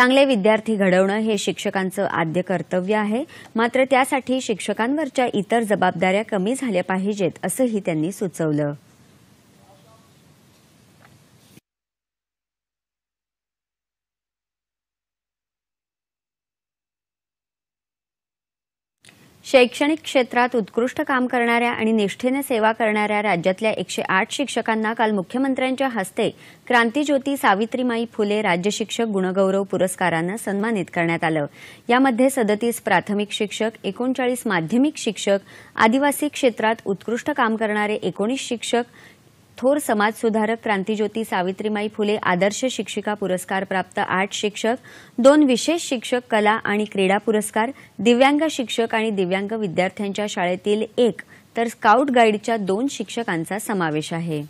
चांगले विद्यार्थी घडवणं हे शिक्षकांचं आद्य कर्तव्य आहे मात्र त्यासाठी शिक्षकांवरच्या इतर जबाबदाऱ्या कमी झाल्या पाहिजेत असंही त्यांनी सुचवलं शैक्षणिक क्षेत्रात उत्कृष्ट काम करणाऱ्या आणि निष्ठेने सेवा करणाऱ्या राज्यातल्या एकशे आठ शिक्षकांना काल मुख्यमंत्र्यांच्या हस्ते क्रांतीज्योती सावित्रीमाई फुले राज्य शिक्षक गुणगौरव पुरस्कारानं सन्मानित करण्यात आलं यामध्ये सदतीस प्राथमिक शिक्षक एकोणचाळीस माध्यमिक शिक्षक आदिवासी क्षेत्रात उत्कृष्ट काम करणारे एकोणीस शिक्षक थोर समाजसुधारक क्रांतीज्योती सावित्रीमाई फुले आदर्श शिक्षिका पुरस्कार प्राप्त आठ शिक्षक दोन विशेष शिक्षक कला आणि क्रीडा पुरस्कार दिव्यांग शिक्षक आणि दिव्यांग विद्यार्थ्यांच्या शाळेतील एक तर स्काउट गाईडच्या दोन शिक्षकांचा समावेश आहे